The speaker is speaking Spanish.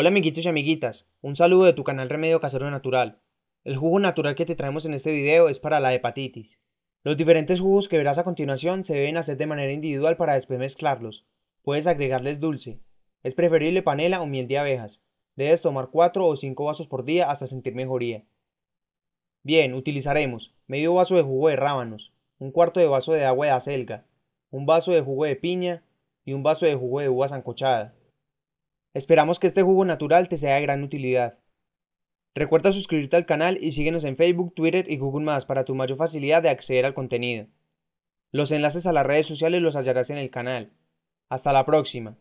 Hola amiguitos y amiguitas, un saludo de tu canal Remedio Casero Natural. El jugo natural que te traemos en este video es para la hepatitis. Los diferentes jugos que verás a continuación se deben hacer de manera individual para después mezclarlos. Puedes agregarles dulce. Es preferible panela o miel de abejas. Debes tomar 4 o 5 vasos por día hasta sentir mejoría. Bien, utilizaremos medio vaso de jugo de rábanos, un cuarto de vaso de agua de acelga, un vaso de jugo de piña y un vaso de jugo de uva sancochada. Esperamos que este jugo natural te sea de gran utilidad. Recuerda suscribirte al canal y síguenos en Facebook, Twitter y Google para tu mayor facilidad de acceder al contenido. Los enlaces a las redes sociales los hallarás en el canal. Hasta la próxima.